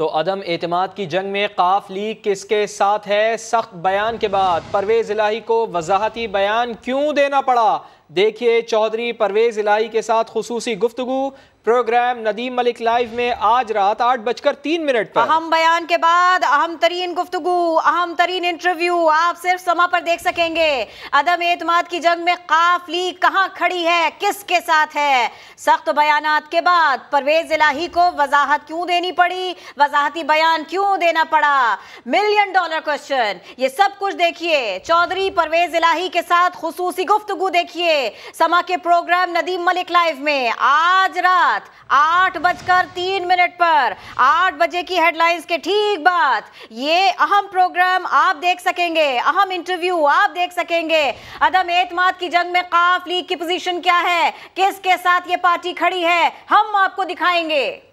तो अदम अतमाद की जंग में काफ लीग किसके साथ है सख्त बयान के बाद परवेज़ इलाही को वजाहती बयान क्यों देना पड़ा देखिए चौधरी परवेज इलाही के साथ खसूसी गुफ्तगु प्रोग्राम नदीम मलिक लाइव में आज रात आठ बजकर तीन मिनट पर अहम बयान के बाद अहम तरीन गुफ्तगु अहम तरीन इंटरव्यू आप सिर्फ समा पर देख सकेंगे अदम एतमाद की जंग में काफ लीग कहाँ खड़ी है किसके साथ है सख्त बयान के बाद परवेज इलाही को वजाहत क्यों देनी पड़ी वजाहती बयान क्यों देना पड़ा मिलियन डॉलर क्वेश्चन ये सब कुछ देखिए चौधरी परवेज इलाही के साथ खसूसी गुफ्तगु देखिए समा के प्रोग्राम नदीम मलिक लाइव में आज रात आठ बजकर तीन मिनट पर आठ बजे की हेडलाइंस के ठीक बाद ये अहम प्रोग्राम आप देख सकेंगे अहम इंटरव्यू आप देख सकेंगे अदम एतमाद की जंग में काफ लीग की पोजीशन क्या है किसके साथ ये पार्टी खड़ी है हम आपको दिखाएंगे